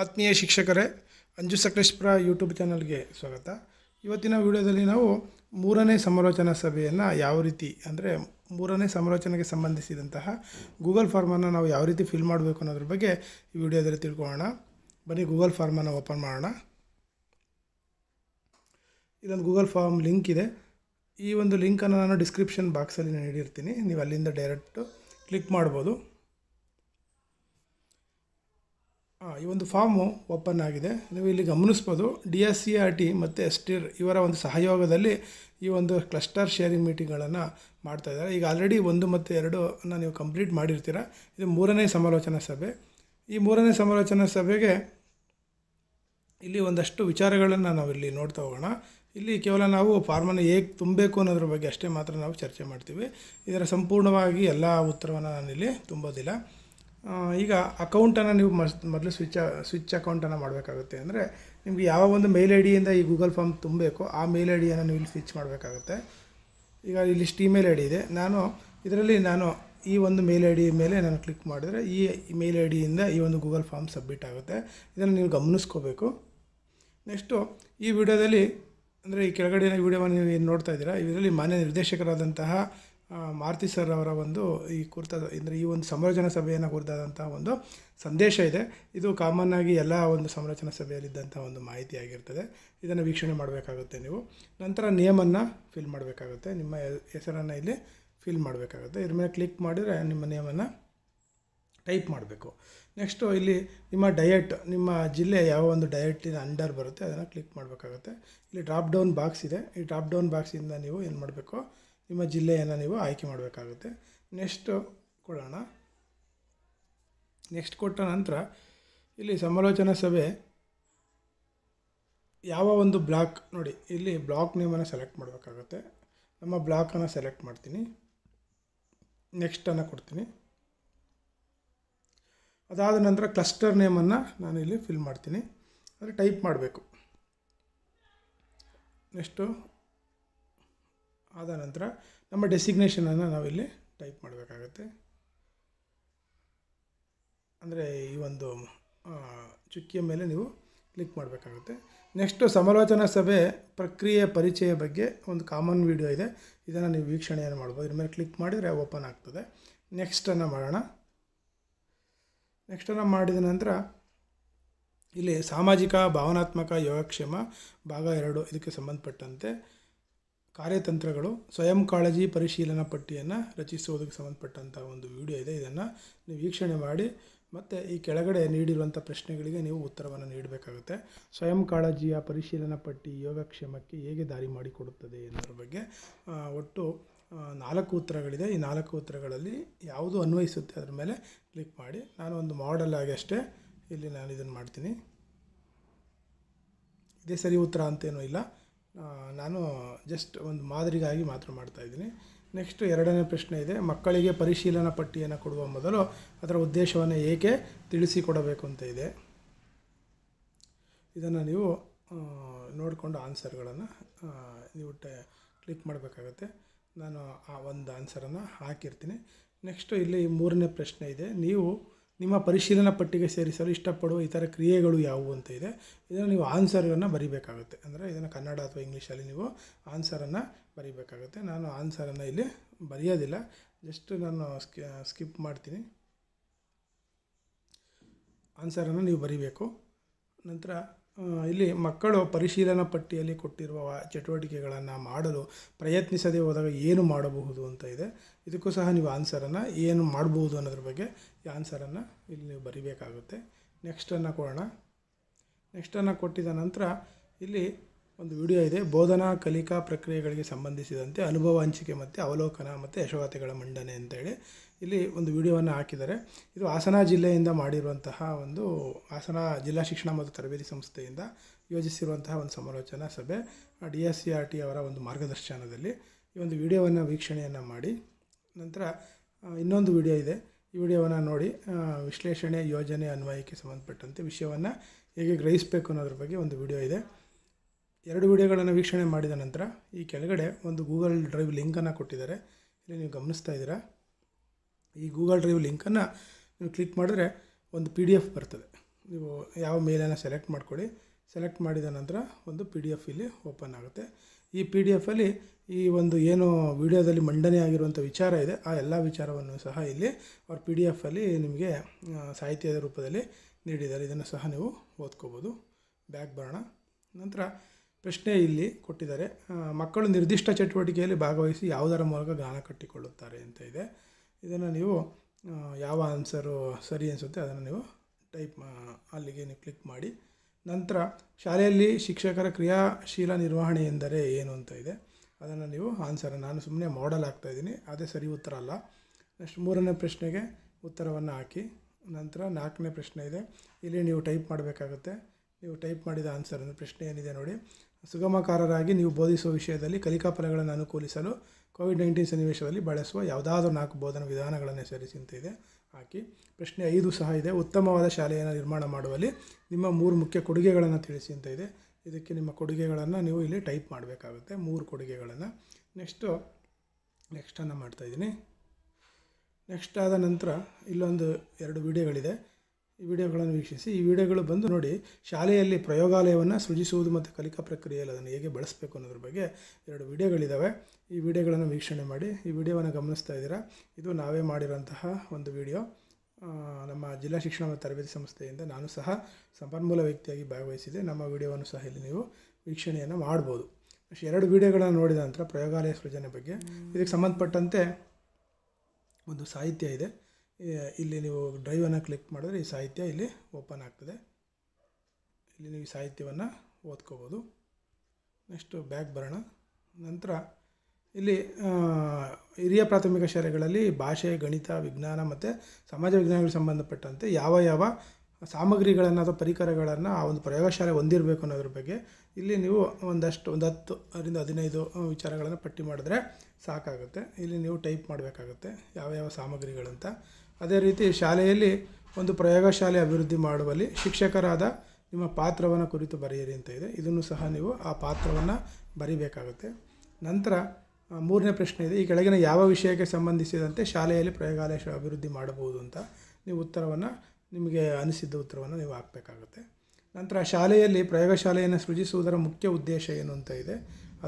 ಆತ್ಮೀಯ ಶಿಕ್ಷಕರೇ ಅಂಜು ಸಕಲೇಶ್ಪುರ ಯೂಟ್ಯೂಬ್ ಚಾನಲ್ಗೆ ಸ್ವಾಗತ ಇವತ್ತಿನ ವಿಡಿಯೋದಲ್ಲಿ ನಾವು ಮೂರನೇ ಸಮಾಲೋಚನಾ ಸಭೆಯನ್ನು ಯಾವ ರೀತಿ ಅಂದರೆ ಮೂರನೇ ಸಮಾಲೋಚನೆಗೆ ಸಂಬಂಧಿಸಿದಂತಹ ಗೂಗಲ್ ಫಾರ್ಮನ್ನು ನಾವು ಯಾವ ರೀತಿ ಫಿಲ್ ಮಾಡಬೇಕು ಅನ್ನೋದ್ರ ಬಗ್ಗೆ ಈ ವಿಡಿಯೋದಲ್ಲಿ ತಿಳ್ಕೊಳ್ಳೋಣ ಬನ್ನಿ ಗೂಗಲ್ ಫಾರ್ಮನ್ನು ಓಪನ್ ಮಾಡೋಣ ಇದೊಂದು ಗೂಗಲ್ ಫಾರ್ಮ್ ಲಿಂಕ್ ಇದೆ ಈ ಒಂದು ಲಿಂಕನ್ನು ನಾನು ಡಿಸ್ಕ್ರಿಪ್ಷನ್ ಬಾಕ್ಸಲ್ಲಿ ನೀಡಿರ್ತೀನಿ ನೀವು ಅಲ್ಲಿಂದ ಡೈರೆಕ್ಟು ಕ್ಲಿಕ್ ಮಾಡ್ಬೋದು ಈ ಒಂದು ಫಾರ್ಮು ಓಪನ್ ಆಗಿದೆ ನೀವು ಇಲ್ಲಿ ಗಮನಿಸ್ಬೋದು D S C R T ಮತ್ತು ಟಿ ಇವರ ಒಂದು ಸಹಯೋಗದಲ್ಲಿ ಈ ಒಂದು ಕ್ಲಸ್ಟರ್ ಶೇರಿಂಗ್ ಮೀಟಿಂಗ್ಗಳನ್ನು ಮಾಡ್ತಾ ಇದ್ದಾರೆ ಈಗ ಆಲ್ರೆಡಿ ಒಂದು ಮತ್ತು ಅನ್ನು ನೀವು ಕಂಪ್ಲೀಟ್ ಮಾಡಿರ್ತೀರ ಇದು ಮೂರನೇ ಸಮಾಲೋಚನಾ ಸಭೆ ಈ ಮೂರನೇ ಸಮಾಲೋಚನಾ ಸಭೆಗೆ ಇಲ್ಲಿ ಒಂದಷ್ಟು ವಿಚಾರಗಳನ್ನು ನಾವು ಇಲ್ಲಿ ನೋಡ್ತಾ ಹೋಗೋಣ ಇಲ್ಲಿ ಕೇವಲ ನಾವು ಫಾರ್ಮನ್ನು ಹೇಗೆ ತುಂಬಬೇಕು ಅನ್ನೋದ್ರ ಬಗ್ಗೆ ಅಷ್ಟೇ ಮಾತ್ರ ನಾವು ಚರ್ಚೆ ಮಾಡ್ತೀವಿ ಇದರ ಸಂಪೂರ್ಣವಾಗಿ ಎಲ್ಲ ಉತ್ತರವನ್ನು ನಾನಿಲ್ಲಿ ತುಂಬೋದಿಲ್ಲ ಈಗ ಅಕೌಂಟನ್ನು ನೀವು ಮಸ್ ಮೊದಲು ಸ್ವಿಚ್ ಸ್ವಿಚ್ ಅಕೌಂಟನ್ನು ಮಾಡಬೇಕಾಗುತ್ತೆ ಅಂದರೆ ನಿಮಗೆ ಯಾವ ಒಂದು ಮೇಲ್ ಐ ಡಿಯಿಂದ ಈ ಗೂಗಲ್ ಫಾರ್ಮ್ ತುಂಬಬೇಕು ಆ ಮೇಲ್ ಐ ಡಿಯನ್ನು ನೀವು ಇಲ್ಲಿ ಸ್ವಿಚ್ ಮಾಡಬೇಕಾಗುತ್ತೆ ಈಗ ಇಲ್ಲಿ ಸ್ಟೀಮೇಲ್ ಐ ಡಿ ಇದೆ ನಾನು ಇದರಲ್ಲಿ ನಾನು ಈ ಒಂದು ಮೇಲ್ ಐ ಡಿ ಮೇಲೆ ನಾನು ಕ್ಲಿಕ್ ಮಾಡಿದರೆ ಈ ಮೇಲ್ ಐ ಡಿಯಿಂದ ಈ ಒಂದು ಗೂಗಲ್ ಫಾರ್ಮ್ ಸಬ್ಮಿಟ್ ಆಗುತ್ತೆ ಇದನ್ನು ನೀವು ಗಮನಿಸ್ಕೋಬೇಕು ನೆಕ್ಸ್ಟು ಈ ವಿಡಿಯೋದಲ್ಲಿ ಅಂದರೆ ಈ ಕೆಳಗಡೆ ವಿಡಿಯೋವನ್ನು ನೀವು ಏನು ನೋಡ್ತಾ ಇದ್ದೀರಾ ಇದರಲ್ಲಿ ಮಾನ್ಯ ನಿರ್ದೇಶಕರಾದಂತಹ ಮಾರುತಿ ಸರ್ ಅವರ ಒಂದು ಈ ಕುರಿತಾದ ಅಂದರೆ ಈ ಒಂದು ಸಂರಚನಾ ಸಭೆಯನ್ನು ಕುರಿತಾದಂಥ ಒಂದು ಸಂದೇಶ ಇದೆ ಇದು ಕಾಮನ್ ಆಗಿ ಎಲ್ಲ ಒಂದು ಸಂರಚನಾ ಸಭೆಯಲ್ಲಿದ್ದಂಥ ಒಂದು ಮಾಹಿತಿ ಆಗಿರ್ತದೆ ಇದನ್ನು ವೀಕ್ಷಣೆ ಮಾಡಬೇಕಾಗುತ್ತೆ ನೀವು ನಂತರ ನೇಮನ್ನು ಫಿಲ್ ಮಾಡಬೇಕಾಗುತ್ತೆ ನಿಮ್ಮ ಹೆಸರನ್ನು ಇಲ್ಲಿ ಫಿಲ್ ಮಾಡಬೇಕಾಗುತ್ತೆ ಇದ್ರ ಮೇಲೆ ಕ್ಲಿಕ್ ಮಾಡಿದರೆ ನಿಮ್ಮ ನೇಮನ್ನು ಟೈಪ್ ಮಾಡಬೇಕು ನೆಕ್ಸ್ಟು ಇಲ್ಲಿ ನಿಮ್ಮ ಡಯಟ್ ನಿಮ್ಮ ಜಿಲ್ಲೆ ಯಾವ ಒಂದು ಡಯಟಿನ ಅಂಡರ್ ಬರುತ್ತೆ ಅದನ್ನು ಕ್ಲಿಕ್ ಮಾಡಬೇಕಾಗುತ್ತೆ ಇಲ್ಲಿ ಡ್ರಾಪ್ ಡೌನ್ ಬಾಕ್ಸ್ ಇದೆ ಈ ಡ್ರಾಪ್ ಡೌನ್ ಬಾಕ್ಸಿಂದ ನೀವು ಏನು ಮಾಡಬೇಕು ನಿಮ್ಮ ಜಿಲ್ಲೆಯನ್ನು ನೀವು ಆಯ್ಕೆ ಮಾಡಬೇಕಾಗುತ್ತೆ ನೆಕ್ಸ್ಟು ಕೊಡೋಣ ನೆಕ್ಸ್ಟ್ ಕೊಟ್ಟ ನಂತರ ಇಲ್ಲಿ ಸಮಾಲೋಚನಾ ಸಭೆ ಯಾವ ಒಂದು ಬ್ಲಾಕ್ ನೋಡಿ ಇಲ್ಲಿ ಬ್ಲಾಕ್ ನೇಮನ್ನು ಸೆಲೆಕ್ಟ್ ಮಾಡಬೇಕಾಗುತ್ತೆ ನಮ್ಮ ಬ್ಲಾಕನ್ನು ಸೆಲೆಕ್ಟ್ ಮಾಡ್ತೀನಿ ನೆಕ್ಸ್ಟನ್ನು ಕೊಡ್ತೀನಿ ಅದಾದ ನಂತರ ಕ್ಲಸ್ಟರ್ ನೇಮನ್ನು ನಾನು ಇಲ್ಲಿ ಫಿಲ್ ಮಾಡ್ತೀನಿ ಅಂದರೆ ಟೈಪ್ ಮಾಡಬೇಕು ನೆಕ್ಸ್ಟು ಆದ ನಂತರ ನಮ್ಮ ಡೆಸಿಗ್ನೇಷನನ್ನು ನಾವಿಲ್ಲಿ ಟೈಪ್ ಮಾಡಬೇಕಾಗತ್ತೆ ಅಂದರೆ ಈ ಒಂದು ಚುಕ್ಕಿಯ ಮೇಲೆ ನೀವು ಕ್ಲಿಕ್ ಮಾಡಬೇಕಾಗುತ್ತೆ ನೆಕ್ಸ್ಟು ಸಮಾಲೋಚನಾ ಸಭೆ ಪ್ರಕ್ರಿಯೆ ಪರಿಚಯ ಬಗ್ಗೆ ಒಂದು ಕಾಮನ್ ವೀಡಿಯೋ ಇದೆ ಇದನ್ನು ನೀವು ವೀಕ್ಷಣೆಯನ್ನು ಮಾಡ್ಬೋದು ಇದ್ರ ಮೇಲೆ ಕ್ಲಿಕ್ ಮಾಡಿದರೆ ಓಪನ್ ಆಗ್ತದೆ ನೆಕ್ಸ್ಟನ್ನು ಮಾಡೋಣ ನೆಕ್ಸ್ಟನ್ನು ಮಾಡಿದ ನಂತರ ಇಲ್ಲಿ ಸಾಮಾಜಿಕ ಭಾವನಾತ್ಮಕ ಯೋಗಕ್ಷೇಮ ಭಾಗ ಎರಡು ಇದಕ್ಕೆ ಸಂಬಂಧಪಟ್ಟಂತೆ ಕಾರ್ಯತಂತ್ರಗಳು ಸ್ವಯಂ ಕಾಳಜಿ ಪರಿಶೀಲನಾ ಪಟ್ಟಿಯನ್ನು ರಚಿಸುವುದಕ್ಕೆ ಸಂಬಂಧಪಟ್ಟಂಥ ಒಂದು ವಿಡಿಯೋ ಇದೆ ಇದನ್ನು ನೀವು ವೀಕ್ಷಣೆ ಮಾಡಿ ಮತ್ತು ಈ ಕೆಳಗಡೆ ನೀಡಿರುವಂಥ ಪ್ರಶ್ನೆಗಳಿಗೆ ನೀವು ಉತ್ತರವನ್ನು ನೀಡಬೇಕಾಗುತ್ತೆ ಸ್ವಯಂ ಕಾಳಜಿಯ ಪರಿಶೀಲನಾ ಪಟ್ಟಿ ಯೋಗಕ್ಷೇಮಕ್ಕೆ ಹೇಗೆ ದಾರಿ ಮಾಡಿಕೊಡುತ್ತದೆ ಎನ್ನುವ ಬಗ್ಗೆ ಒಟ್ಟು ನಾಲ್ಕು ಉತ್ತರಗಳಿದೆ ಈ ನಾಲ್ಕು ಉತ್ತರಗಳಲ್ಲಿ ಯಾವುದು ಅನ್ವಯಿಸುತ್ತೆ ಅದರ ಮೇಲೆ ಕ್ಲಿಕ್ ಮಾಡಿ ನಾನು ಒಂದು ಮಾಡೆಲ್ ಆಗಿ ಅಷ್ಟೇ ಇಲ್ಲಿ ನಾನು ಇದನ್ನು ಮಾಡ್ತೀನಿ ಇದೇ ಸರಿ ಉತ್ತರ ಅಂತೇನೂ ಇಲ್ಲ ನಾನು ಜಸ್ಟ್ ಒಂದು ಮಾದರಿಗಾಗಿ ಮಾತ್ರ ಮಾಡ್ತಾಯಿದ್ದೀನಿ ನೆಕ್ಸ್ಟ್ ಎರಡನೇ ಪ್ರಶ್ನೆ ಇದೆ ಮಕ್ಕಳಿಗೆ ಪರಿಶೀಲನಾ ಪಟ್ಟಿಯನ್ನು ಕೊಡುವ ಮೊದಲು ಅದರ ಉದ್ದೇಶವನ್ನು ಏಕೆ ತಿಳಿಸಿಕೊಡಬೇಕು ಅಂತ ಇದೆ ಇದನ್ನು ನೀವು ನೋಡಿಕೊಂಡು ಆನ್ಸರ್ಗಳನ್ನು ನೀವು ಕ್ಲಿಕ್ ಮಾಡಬೇಕಾಗತ್ತೆ ನಾನು ಆ ಒಂದು ಆನ್ಸರನ್ನು ಹಾಕಿರ್ತೀನಿ ನೆಕ್ಸ್ಟು ಇಲ್ಲಿ ಮೂರನೇ ಪ್ರಶ್ನೆ ಇದೆ ನೀವು ನಿಮ್ಮ ಪರಿಶೀಲನಾ ಪಟ್ಟಿಗೆ ಸೇರಿಸಲು ಇಷ್ಟಪಡುವ ಇತರ ಕ್ರಿಯೆಗಳು ಯಾವುವು ಅಂತ ಇದೆ ಇದನ್ನು ನೀವು ಆನ್ಸರನ್ನು ಬರಿಬೇಕಾಗುತ್ತೆ ಅಂದರೆ ಇದನ್ನು ಕನ್ನಡ ಅಥವಾ ಇಂಗ್ಲೀಷಲ್ಲಿ ನೀವು ಆನ್ಸರನ್ನು ಬರಿಬೇಕಾಗುತ್ತೆ ನಾನು ಆನ್ಸರನ್ನು ಇಲ್ಲಿ ಬರೆಯೋದಿಲ್ಲ ಜಸ್ಟ್ ನಾನು ಸ್ಕಿ ಸ್ಕಿಪ್ ಮಾಡ್ತೀನಿ ಆನ್ಸರನ್ನು ನೀವು ಬರಿಬೇಕು ನಂತರ ಇಲ್ಲಿ ಮಕ್ಕಳು ಪರಿಶೀಲನಾ ಪಟ್ಟಿಯಲ್ಲಿ ಕೊಟ್ಟಿರುವ ಚಟುವಟಿಕೆಗಳನ್ನು ಮಾಡಲು ಪ್ರಯತ್ನಿಸದೆ ಹೋದಾಗ ಏನು ಮಾಡಬಹುದು ಅಂತ ಇದೆ ಇದಕ್ಕೂ ಸಹ ನೀವು ಆನ್ಸರನ್ನು ಏನು ಮಾಡಬಹುದು ಅನ್ನೋದ್ರ ಬಗ್ಗೆ ಈ ಆನ್ಸರನ್ನು ಇಲ್ಲಿ ನೀವು ಬರಿಬೇಕಾಗುತ್ತೆ ನೆಕ್ಸ್ಟನ್ನು ಕೊಡೋಣ ನೆಕ್ಸ್ಟನ್ನು ಕೊಟ್ಟಿದ ನಂತರ ಇಲ್ಲಿ ಒಂದು ವಿಡಿಯೋ ಇದೆ ಬೋಧನಾ ಕಲಿಕಾ ಪ್ರಕ್ರಿಯೆಗಳಿಗೆ ಸಂಬಂಧಿಸಿದಂತೆ ಅನುಭವ ಹಂಚಿಕೆ ಮತ್ತು ಅವಲೋಕನ ಮತ್ತು ಯಶೋಗಾಥೆಗಳ ಮಂಡನೆ ಅಂತೇಳಿ ಇಲ್ಲಿ ಒಂದು ವಿಡಿಯೋವನ್ನು ಹಾಕಿದ್ದಾರೆ ಇದು ಹಾಸನ ಜಿಲ್ಲೆಯಿಂದ ಮಾಡಿರುವಂತಹ ಒಂದು ಹಾಸನ ಜಿಲ್ಲಾ ಶಿಕ್ಷಣ ಮತ್ತು ತರಬೇತಿ ಸಂಸ್ಥೆಯಿಂದ ಯೋಜಿಸಿರುವಂತಹ ಒಂದು ಸಮಾಲೋಚನಾ ಸಭೆ D S C R T ಅವರ ಒಂದು ಮಾರ್ಗದರ್ಶನದಲ್ಲಿ ಈ ಒಂದು ವಿಡಿಯೋವನ್ನು ವೀಕ್ಷಣೆಯನ್ನು ಮಾಡಿ ನಂತರ ಇನ್ನೊಂದು ವಿಡಿಯೋ ಇದೆ ಈ ವಿಡಿಯೋವನ್ನು ನೋಡಿ ವಿಶ್ಲೇಷಣೆ ಯೋಜನೆ ಅನ್ವಯಕ್ಕೆ ಸಂಬಂಧಪಟ್ಟಂತೆ ವಿಷಯವನ್ನು ಹೇಗೆ ಗ್ರಹಿಸಬೇಕು ಅನ್ನೋದ್ರ ಬಗ್ಗೆ ಒಂದು ವಿಡಿಯೋ ಇದೆ ಎರಡು ವಿಡಿಯೋಗಳನ್ನು ವೀಕ್ಷಣೆ ಮಾಡಿದ ನಂತರ ಈ ಕೆಳಗಡೆ ಒಂದು ಗೂಗಲ್ ಡ್ರೈವ್ ಲಿಂಕನ್ನು ಕೊಟ್ಟಿದ್ದಾರೆ ಇಲ್ಲಿ ನೀವು ಗಮನಿಸ್ತಾ ಇದ್ದೀರಾ ಈ ಗೂಗಲ್ ಡ್ರೈವ್ ಲಿಂಕನ್ನು ನೀವು ಕ್ಲಿಕ್ ಮಾಡಿದ್ರೆ ಒಂದು ಪಿ ಡಿ ಎಫ್ ಬರ್ತದೆ ನೀವು ಯಾವ ಮೇಲನ್ನು ಸೆಲೆಕ್ಟ್ ಮಾಡ್ಕೊಳ್ಳಿ ಸೆಲೆಕ್ಟ್ ಮಾಡಿದ ನಂತರ ಒಂದು ಪಿ ಡಿ ಎಫ್ ಇಲ್ಲಿ ಓಪನ್ ಆಗುತ್ತೆ ಈ ಪಿ ಡಿ ಎಫಲ್ಲಿ ಈ ಒಂದು ಏನು ವಿಡಿಯೋದಲ್ಲಿ ಮಂಡನೆ ಆಗಿರುವಂಥ ವಿಚಾರ ಇದೆ ಆ ಎಲ್ಲ ವಿಚಾರವನ್ನು ಸಹ ಇಲ್ಲಿ ಅವ್ರ ಪಿ ಡಿ ಎಫಲ್ಲಿ ನಿಮಗೆ ಸಾಹಿತ್ಯದ ರೂಪದಲ್ಲಿ ನೀಡಿದ್ದಾರೆ ಇದನ್ನು ಸಹ ನೀವು ಓದ್ಕೋಬೋದು ಬ್ಯಾಕ್ ಬರೋಣ ನಂತರ ಪ್ರಶ್ನೆ ಇಲ್ಲಿ ಕೊಟ್ಟಿದ್ದಾರೆ ಮಕ್ಕಳು ನಿರ್ದಿಷ್ಟ ಚಟುವಟಿಕೆಯಲ್ಲಿ ಭಾಗವಹಿಸಿ ಯಾವುದರ ಮೂಲಕ ಗಾನ ಕಟ್ಟಿಕೊಳ್ಳುತ್ತಾರೆ ಅಂತ ಇದೆ ಇದನ್ನು ನೀವು ಯಾವ ಆನ್ಸರು ಸರಿ ಅನಿಸುತ್ತೆ ಅದನ್ನು ನೀವು ಟೈಪ್ ಅಲ್ಲಿಗೆ ನೀವು ಕ್ಲಿಕ್ ಮಾಡಿ ನಂತರ ಶಾಲೆಯಲ್ಲಿ ಶಿಕ್ಷಕರ ಕ್ರಿಯಾಶೀಲ ನಿರ್ವಹಣೆ ಎಂದರೆ ಏನು ಅಂತ ಇದೆ ಅದನ್ನು ನೀವು ಆನ್ಸರ್ ನಾನು ಸುಮ್ಮನೆ ಮಾಡಲ್ ಇದ್ದೀನಿ ಅದೇ ಸರಿ ಉತ್ತರ ಅಲ್ಲ ನೆಕ್ಸ್ಟ್ ಮೂರನೇ ಪ್ರಶ್ನೆಗೆ ಉತ್ತರವನ್ನು ಹಾಕಿ ನಂತರ ನಾಲ್ಕನೇ ಪ್ರಶ್ನೆ ಇದೆ ಇಲ್ಲಿ ನೀವು ಟೈಪ್ ಮಾಡಬೇಕಾಗುತ್ತೆ ನೀವು ಟೈಪ್ ಮಾಡಿದ ಆನ್ಸರ್ ಪ್ರಶ್ನೆ ಏನಿದೆ ನೋಡಿ ಸುಗಮಕಾರರಾಗಿ ನೀವು ಬೋಧಿಸುವ ವಿಷಯದಲ್ಲಿ ಕಲಿಕಾ ಫಲಗಳನ್ನು ಅನುಕೂಲಿಸಲು ಕೋವಿಡ್ ನೈನ್ಟೀನ್ ಸನ್ನಿವೇಶದಲ್ಲಿ ಬಳಸುವ ಯಾವುದಾದ್ರೂ ನಾಲ್ಕು ಬೋಧನಾ ವಿಧಾನಗಳನ್ನು ಸೇರಿಸಿ ಅಂತ ಇದೆ ಹಾಕಿ ಪ್ರಶ್ನೆ ಐದು ಸಹ ಇದೆ ಉತ್ತಮವಾದ ಶಾಲೆಯನ್ನು ನಿರ್ಮಾಣ ಮಾಡುವಲ್ಲಿ ನಿಮ್ಮ ಮೂರು ಮುಖ್ಯ ಕೊಡುಗೆಗಳನ್ನು ತಿಳಿಸಿ ಅಂತ ಇದೆ ಇದಕ್ಕೆ ನಿಮ್ಮ ಕೊಡುಗೆಗಳನ್ನು ನೀವು ಇಲ್ಲಿ ಟೈಪ್ ಮಾಡಬೇಕಾಗುತ್ತೆ ಮೂರು ಕೊಡುಗೆಗಳನ್ನು ನೆಕ್ಸ್ಟು ನೆಕ್ಸ್ಟನ್ನು ಮಾಡ್ತಾಯಿದ್ದೀನಿ ನೆಕ್ಸ್ಟ್ ಆದ ನಂತರ ಇಲ್ಲೊಂದು ಎರಡು ವಿಡಿಯೋಗಳಿದೆ ಈ ವಿಡಿಯೋಗಳನ್ನು ವೀಕ್ಷಿಸಿ ಈ ವಿಡಿಯೋಗಳು ಬಂದು ನೋಡಿ ಶಾಲೆಯಲ್ಲಿ ಪ್ರಯೋಗಾಲಯವನ್ನು ಸೃಜಿಸುವುದು ಮತ್ತು ಕಲಿಕಾ ಪ್ರಕ್ರಿಯೆಯಲ್ಲಿ ಅದನ್ನು ಹೇಗೆ ಬಳಸಬೇಕು ಅನ್ನೋದ್ರ ಬಗ್ಗೆ ಎರಡು ವಿಡಿಯೋಗಳಿದ್ದಾವೆ ಈ ವಿಡಿಯೋಗಳನ್ನು ವೀಕ್ಷಣೆ ಮಾಡಿ ಈ ವಿಡಿಯೋವನ್ನು ಗಮನಿಸ್ತಾ ಇದ್ದೀರಾ ಇದು ನಾವೇ ಮಾಡಿರುವಂತಹ ಒಂದು ವಿಡಿಯೋ ನಮ್ಮ ಜಿಲ್ಲಾ ಶಿಕ್ಷಣ ಮತ್ತು ತರಬೇತಿ ಸಂಸ್ಥೆಯಿಂದ ನಾನು ಸಹ ಸಂಪನ್ಮೂಲ ವ್ಯಕ್ತಿಯಾಗಿ ಭಾಗವಹಿಸಿದೆ ನಮ್ಮ ವಿಡಿಯೋವನ್ನು ಸಹ ಇಲ್ಲಿ ನೀವು ವೀಕ್ಷಣೆಯನ್ನು ಮಾಡ್ಬೋದು ಎರಡು ವಿಡಿಯೋಗಳನ್ನು ನೋಡಿದ ನಂತರ ಪ್ರಯೋಗಾಲಯ ಸೃಜನೆ ಬಗ್ಗೆ ಇದಕ್ಕೆ ಸಂಬಂಧಪಟ್ಟಂತೆ ಒಂದು ಸಾಹಿತ್ಯ ಇದೆ ಇಲ್ಲಿ ನೀವು ಡ್ರೈವನ್ನು ಕ್ಲಿಕ್ ಮಾಡಿದ್ರೆ ಈ ಸಾಹಿತ್ಯ ಇಲ್ಲಿ ಓಪನ್ ಆಗ್ತದೆ ಇಲ್ಲಿ ನೀವು ಈ ಸಾಹಿತ್ಯವನ್ನು ಓದ್ಕೋಬೋದು ನೆಕ್ಸ್ಟು ಬ್ಯಾಗ್ ಬರೋಣ ನಂತರ ಇಲ್ಲಿ ಹಿರಿಯ ಪ್ರಾಥಮಿಕ ಶಾಲೆಗಳಲ್ಲಿ ಭಾಷೆ ಗಣಿತ ವಿಜ್ಞಾನ ಮತ್ತು ಸಮಾಜ ವಿಜ್ಞಾನಗಳಿಗೆ ಸಂಬಂಧಪಟ್ಟಂತೆ ಯಾವ ಯಾವ ಸಾಮಗ್ರಿಗಳನ್ನು ಅಥವಾ ಪರಿಕರಗಳನ್ನು ಆ ಒಂದು ಪ್ರಯೋಗಶಾಲೆ ಹೊಂದಿರಬೇಕು ಅನ್ನೋದ್ರ ಬಗ್ಗೆ ಇಲ್ಲಿ ನೀವು ಒಂದಷ್ಟು ಒಂದು ಹತ್ತು ಅದರಿಂದ ಹದಿನೈದು ವಿಚಾರಗಳನ್ನು ಪಟ್ಟಿ ಮಾಡಿದ್ರೆ ಸಾಕಾಗುತ್ತೆ ಇಲ್ಲಿ ನೀವು ಟೈಪ್ ಮಾಡಬೇಕಾಗುತ್ತೆ ಯಾವ ಯಾವ ಸಾಮಗ್ರಿಗಳಂತ ಅದೇ ರೀತಿ ಶಾಲೆಯಲ್ಲಿ ಒಂದು ಪ್ರಯೋಗಶಾಲೆ ಅಭಿವೃದ್ಧಿ ಮಾಡುವಲ್ಲಿ ಶಿಕ್ಷಕರಾದ ನಿಮ್ಮ ಪಾತ್ರವನ್ನು ಕುರಿತು ಬರೆಯಿರಿ ಅಂತ ಇದೆ ಇದನ್ನು ಸಹ ನೀವು ಆ ಪಾತ್ರವನ್ನು ಬರಿಬೇಕಾಗುತ್ತೆ ನಂತರ ಮೂರನೇ ಪ್ರಶ್ನೆ ಇದೆ ಈ ಕೆಳಗಿನ ಯಾವ ವಿಷಯಕ್ಕೆ ಸಂಬಂಧಿಸಿದಂತೆ ಶಾಲೆಯಲ್ಲಿ ಪ್ರಯೋಗಾಲಯ ಅಭಿವೃದ್ಧಿ ಮಾಡಬಹುದು ಅಂತ ನೀವು ಉತ್ತರವನ್ನು ನಿಮಗೆ ಅನಿಸಿದ್ದ ಉತ್ತರವನ್ನು ನೀವು ಹಾಕಬೇಕಾಗುತ್ತೆ ನಂತರ ಶಾಲೆಯಲ್ಲಿ ಪ್ರಯೋಗಶಾಲೆಯನ್ನು ಸೃಜಿಸುವುದರ ಮುಖ್ಯ ಉದ್ದೇಶ ಏನು ಅಂತ ಇದೆ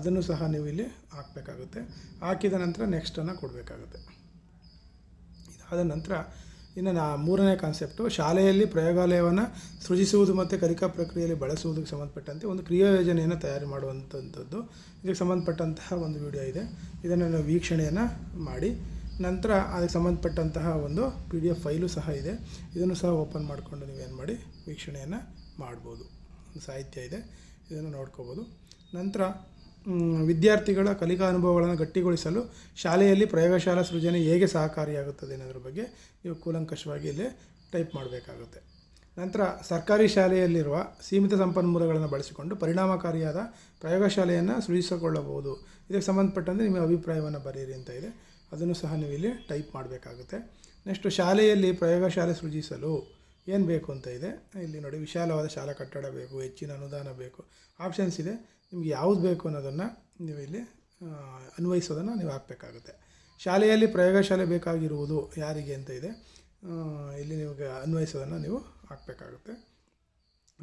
ಅದನ್ನು ಸಹ ನೀವು ಇಲ್ಲಿ ಹಾಕಬೇಕಾಗುತ್ತೆ ಹಾಕಿದ ನಂತರ ನೆಕ್ಸ್ಟನ್ನು ಕೊಡಬೇಕಾಗುತ್ತೆ ಆದ ನಂತರ ಇನ್ನು ನಾ ಮೂರನೇ ಕಾನ್ಸೆಪ್ಟು ಶಾಲೆಯಲ್ಲಿ ಪ್ರಯೋಗಾಲಯವನ್ನು ಸೃಜಿಸುವುದು ಮತ್ತು ಕಲಿಕಾ ಪ್ರಕ್ರಿಯೆಯಲ್ಲಿ ಬಳಸುವುದಕ್ಕೆ ಸಂಬಂಧಪಟ್ಟಂತೆ ಒಂದು ಕ್ರಿಯಾ ಯೋಜನೆಯನ್ನು ತಯಾರು ಮಾಡುವಂಥದ್ದು ಇದಕ್ಕೆ ಸಂಬಂಧಪಟ್ಟಂತಹ ಒಂದು ವಿಡಿಯೋ ಇದೆ ಇದನ್ನು ನಾವು ವೀಕ್ಷಣೆಯನ್ನು ಮಾಡಿ ನಂತರ ಅದಕ್ಕೆ ಸಂಬಂಧಪಟ್ಟಂತಹ ಒಂದು ಪಿ ಡಿ ಎಫ್ ಫೈಲು ಸಹ ಇದೆ ಇದನ್ನು ಸಹ ಓಪನ್ ಮಾಡಿಕೊಂಡು ನೀವೇನು ಮಾಡಿ ವೀಕ್ಷಣೆಯನ್ನು ಮಾಡ್ಬೋದು ಸಾಹಿತ್ಯ ಇದೆ ಇದನ್ನು ನೋಡ್ಕೋಬೋದು ನಂತರ ವಿದ್ಯಾರ್ಥಿಗಳ ಕಲಿಕಾ ಅನುಭವಗಳನ್ನು ಗಟ್ಟಿಗೊಳಿಸಲು ಶಾಲೆಯಲ್ಲಿ ಪ್ರಯೋಗಶಾಲಾ ಸೃಜನೆ ಹೇಗೆ ಸಹಕಾರಿಯಾಗುತ್ತದೆ ಅನ್ನೋದ್ರ ಬಗ್ಗೆ ನೀವು ಕೂಲಂಕಷವಾಗಿ ಇಲ್ಲಿ ಟೈಪ್ ಮಾಡಬೇಕಾಗುತ್ತೆ ನಂತರ ಸರ್ಕಾರಿ ಶಾಲೆಯಲ್ಲಿರುವ ಸೀಮಿತ ಸಂಪನ್ಮೂಲಗಳನ್ನು ಬಳಸಿಕೊಂಡು ಪರಿಣಾಮಕಾರಿಯಾದ ಪ್ರಯೋಗಶಾಲೆಯನ್ನು ಸೃಜಿಸಿಕೊಳ್ಳಬಹುದು ಇದಕ್ಕೆ ಸಂಬಂಧಪಟ್ಟಂತೆ ನಿಮ್ಮ ಅಭಿಪ್ರಾಯವನ್ನು ಬರೆಯಿರಿ ಅಂತ ಇದೆ ಅದನ್ನು ಸಹ ನೀವು ಇಲ್ಲಿ ಟೈಪ್ ಮಾಡಬೇಕಾಗುತ್ತೆ ನೆಕ್ಸ್ಟು ಶಾಲೆಯಲ್ಲಿ ಪ್ರಯೋಗಶಾಲೆ ಸೃಜಿಸಲು ಏನು ಬೇಕು ಅಂತ ಇದೆ ಇಲ್ಲಿ ನೋಡಿ ವಿಶಾಲವಾದ ಶಾಲಾ ಕಟ್ಟಡ ಬೇಕು ಹೆಚ್ಚಿನ ಅನುದಾನ ಬೇಕು ಆಪ್ಷನ್ಸ್ ಇದೆ ನಿಮಗೆ ಯಾವ್ದು ಬೇಕು ಅನ್ನೋದನ್ನು ನೀವು ಇಲ್ಲಿ ಅನ್ವಯಿಸೋದನ್ನು ನೀವು ಹಾಕಬೇಕಾಗುತ್ತೆ ಶಾಲೆಯಲ್ಲಿ ಪ್ರಯೋಗಶಾಲೆ ಬೇಕಾಗಿರುವುದು ಯಾರಿಗೆ ಅಂತ ಇದೆ ಇಲ್ಲಿ ನಿಮಗೆ ಅನ್ವಯಿಸೋದನ್ನು ನೀವು ಹಾಕಬೇಕಾಗುತ್ತೆ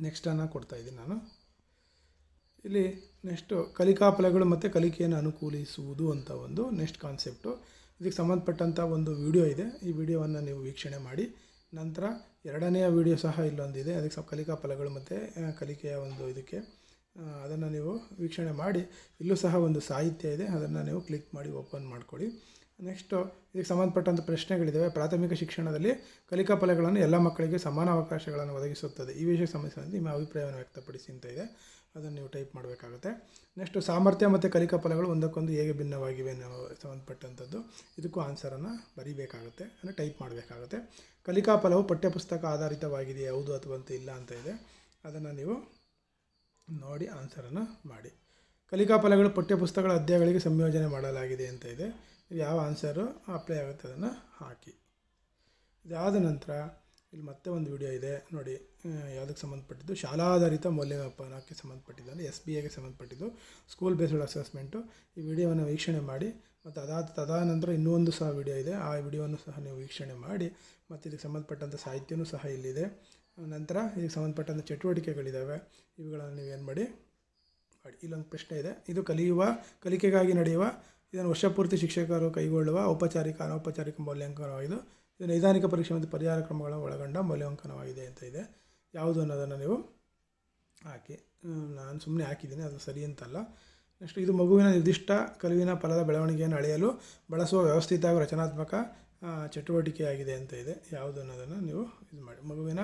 ನೆಕ್ಸ್ಟನ್ನು ಇದ್ದೀನಿ ನಾನು ಇಲ್ಲಿ ನೆಕ್ಸ್ಟು ಕಲಿಕಾ ಫಲಗಳು ಮತ್ತು ಕಲಿಕೆಯನ್ನು ಅನುಕೂಲಿಸುವುದು ಅಂತ ಒಂದು ನೆಕ್ಸ್ಟ್ ಕಾನ್ಸೆಪ್ಟು ಇದಕ್ಕೆ ಸಂಬಂಧಪಟ್ಟಂಥ ಒಂದು ವಿಡಿಯೋ ಇದೆ ಈ ವಿಡಿಯೋವನ್ನು ನೀವು ವೀಕ್ಷಣೆ ಮಾಡಿ ನಂತರ ಎರಡನೆಯ ವಿಡಿಯೋ ಸಹ ಇಲ್ಲೊಂದಿದೆ ಅದಕ್ಕೆ ಕಲಿಕಾ ಫಲಗಳು ಮತ್ತು ಕಲಿಕೆಯ ಒಂದು ಇದಕ್ಕೆ ಅದನ್ನು ನೀವು ವೀಕ್ಷಣೆ ಮಾಡಿ ಇಲ್ಲೂ ಸಹ ಒಂದು ಸಾಹಿತ್ಯ ಇದೆ ಅದನ್ನು ನೀವು ಕ್ಲಿಕ್ ಮಾಡಿ ಓಪನ್ ಮಾಡ್ಕೊಳ್ಳಿ ನೆಕ್ಸ್ಟು ಇದಕ್ಕೆ ಸಂಬಂಧಪಟ್ಟಂಥ ಪ್ರಶ್ನೆಗಳಿದ್ದಾವೆ ಪ್ರಾಥಮಿಕ ಶಿಕ್ಷಣದಲ್ಲಿ ಕಲಿಕಾ ಫಲಗಳನ್ನು ಎಲ್ಲ ಮಕ್ಕಳಿಗೆ ಸಮಾನ ಅವಕಾಶಗಳನ್ನು ಒದಗಿಸುತ್ತದೆ ಈ ವಿಷಯ ಸಂಬಂಧಿಸಿದಂತೆ ನಿಮ್ಮ ಅಭಿಪ್ರಾಯವನ್ನು ವ್ಯಕ್ತಪಡಿಸಿ ಅಂತ ಇದೆ ಅದನ್ನು ನೀವು ಟೈಪ್ ಮಾಡಬೇಕಾಗುತ್ತೆ ನೆಕ್ಸ್ಟು ಸಾಮರ್ಥ್ಯ ಮತ್ತು ಕಲಿಕಾ ಫಲಗಳು ಒಂದಕ್ಕೊಂದು ಹೇಗೆ ಭಿನ್ನವಾಗಿವೆ ಅನ್ನೋ ಸಂಬಂಧಪಟ್ಟಂಥದ್ದು ಇದಕ್ಕೂ ಆನ್ಸರನ್ನು ಬರೀಬೇಕಾಗುತ್ತೆ ಅಂದರೆ ಟೈಪ್ ಮಾಡಬೇಕಾಗುತ್ತೆ ಕಲಿಕಾ ಫಲವು ಪಠ್ಯಪುಸ್ತಕ ಆಧಾರಿತವಾಗಿದೆ ಹೌದು ಅಥವಾ ಅಂತ ಇಲ್ಲ ಅಂತ ಇದೆ ಅದನ್ನು ನೀವು ನೋಡಿ ಆನ್ಸರನ್ನು ಮಾಡಿ ಕಲಿಕಾ ಫಲಗಳು ಪಠ್ಯಪುಸ್ತಕಗಳ ಅಧ್ಯಾಯಗಳಿಗೆ ಸಂಯೋಜನೆ ಮಾಡಲಾಗಿದೆ ಅಂತ ಇದೆ ಯಾವ ಆನ್ಸರು ಅಪ್ಲೈ ಆಗುತ್ತೆ ಅದನ್ನು ಹಾಕಿ ಇದಾದ ನಂತರ ಇಲ್ಲಿ ಮತ್ತೆ ಒಂದು ವಿಡಿಯೋ ಇದೆ ನೋಡಿ ಯಾವುದಕ್ಕೆ ಸಂಬಂಧಪಟ್ಟಿದ್ದು ಶಾಲಾಧಾರಿತ ಮೌಲ್ಯಮಾಪನಕ್ಕೆ ಸಂಬಂಧಪಟ್ಟಿದ್ದು ಎಸ್ ಬಿ ಎಗೆ ಸಂಬಂಧಪಟ್ಟಿದ್ದು ಸ್ಕೂಲ್ ಬೇಸ್ಡ್ ಅಸೆಸ್ಮೆಂಟು ಈ ವಿಡಿಯೋವನ್ನು ವೀಕ್ಷಣೆ ಮಾಡಿ ಮತ್ತು ಅದಾದ ತದಾನಂತರ ಇನ್ನೊಂದು ಸಹ ವಿಡಿಯೋ ಇದೆ ಆ ವಿಡಿಯೋವನ್ನು ಸಹ ನೀವು ವೀಕ್ಷಣೆ ಮಾಡಿ ಮತ್ತು ಇದಕ್ಕೆ ಸಂಬಂಧಪಟ್ಟಂಥ ಸಾಹಿತ್ಯನೂ ಸಹ ಇಲ್ಲಿದೆ ನಂತರ ಇದಕ್ಕೆ ಸಂಬಂಧಪಟ್ಟಂಥ ಚಟುವಟಿಕೆಗಳಿದ್ದಾವೆ ಇವುಗಳನ್ನು ನೀವೇನು ಮಾಡಿ ಮಾಡಿ ಇಲ್ಲೊಂದು ಪ್ರಶ್ನೆ ಇದೆ ಇದು ಕಲಿಯುವ ಕಲಿಕೆಗಾಗಿ ನಡೆಯುವ ಇದನ್ನು ವರ್ಷಪೂರ್ತಿ ಶಿಕ್ಷಕರು ಕೈಗೊಳ್ಳುವ ಔಪಚಾರಿಕ ಅನೌಪಚಾರಿಕ ಮೌಲ್ಯಾಂಕನವಾಗಿದ್ದು ಇದು ನೈದಾನಿಕ ಪರೀಕ್ಷೆ ಮತ್ತು ಪರಿಹಾರ ಕ್ರಮಗಳನ್ನು ಒಳಗೊಂಡ ಮೌಲ್ಯಾಂಕನವಾಗಿದೆ ಅಂತ ಇದೆ ಯಾವುದು ಅನ್ನೋದನ್ನು ನೀವು ಹಾಕಿ ನಾನು ಸುಮ್ಮನೆ ಹಾಕಿದ್ದೀನಿ ಅದು ಸರಿ ಅಂತಲ್ಲ ನೆಕ್ಸ್ಟ್ ಇದು ಮಗುವಿನ ನಿರ್ದಿಷ್ಟ ಕಲುವಿನ ಫಲದ ಬೆಳವಣಿಗೆಯನ್ನು ಅಳೆಯಲು ಬಳಸುವ ವ್ಯವಸ್ಥಿತ ರಚನಾತ್ಮಕ ಚಟುವಟಿಕೆಯಾಗಿದೆ ಅಂತ ಇದೆ ಯಾವುದು ಅನ್ನೋದನ್ನು ನೀವು ಇದು ಮಾಡಿ ಮಗುವಿನ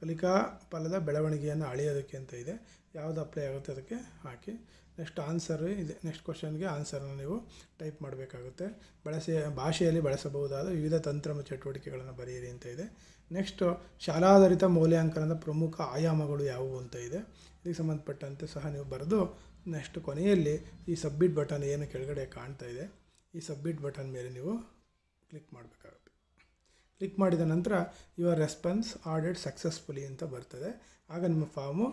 ಕಲಿಕಾ ಫಲದ ಬೆಳವಣಿಗೆಯನ್ನು ಅಳೆಯೋದಕ್ಕೆ ಅಂತ ಇದೆ ಯಾವುದು ಅಪ್ಲೈ ಆಗುತ್ತೆ ಅದಕ್ಕೆ ಹಾಕಿ ನೆಕ್ಸ್ಟ್ ಆನ್ಸರ್ ಇದೆ ನೆಕ್ಸ್ಟ್ ಕ್ವಶನ್ಗೆ ಆನ್ಸರನ್ನು ನೀವು ಟೈಪ್ ಮಾಡಬೇಕಾಗುತ್ತೆ ಬಳಸಿ ಭಾಷೆಯಲ್ಲಿ ಬಳಸಬಹುದಾದ ವಿವಿಧ ತಂತ್ರ ಚಟುವಟಿಕೆಗಳನ್ನು ಬರೆಯಿರಿ ಅಂತ ಇದೆ ನೆಕ್ಸ್ಟ್ ಶಾಲಾಧಾರಿತ ಮೌಲ್ಯಾಂಕನದ ಪ್ರಮುಖ ಆಯಾಮಗಳು ಯಾವುವು ಅಂತ ಇದೆ ಇದಕ್ಕೆ ಸಂಬಂಧಪಟ್ಟಂತೆ ಸಹ ನೀವು ಬರೆದು ನೆಕ್ಸ್ಟ್ ಕೊನೆಯಲ್ಲಿ ಈ ಸಬ್ಮಿಟ್ ಬಟನ್ ಏನು ಕೆಳಗಡೆ ಕಾಣ್ತಾ ಇದೆ ಈ ಸಬ್ಮಿಟ್ ಬಟನ್ ಮೇಲೆ ನೀವು ಕ್ಲಿಕ್ ಮಾಡಬೇಕಾಗುತ್ತೆ ಕ್ಲಿಕ್ ಮಾಡಿದ ನಂತರ ಯುವರ್ ರೆಸ್ಪಾನ್ಸ್ ಆರ್ಡೆಡ್ ಸಕ್ಸಸ್ಫುಲಿ ಅಂತ ಬರ್ತದೆ ಆಗ ನಿಮ್ಮ ಫಾರ್ಮು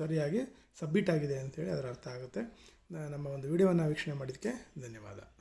ಸರಿಯಾಗಿ ಸಬ್ಮಿಟ್ ಆಗಿದೆ ಅಂತೇಳಿ ಅದರ ಅರ್ಥ ಆಗುತ್ತೆ ನಮ್ಮ ಒಂದು ವಿಡಿಯೋವನ್ನು ವೀಕ್ಷಣೆ ಮಾಡಿದ್ದಕ್ಕೆ ಧನ್ಯವಾದ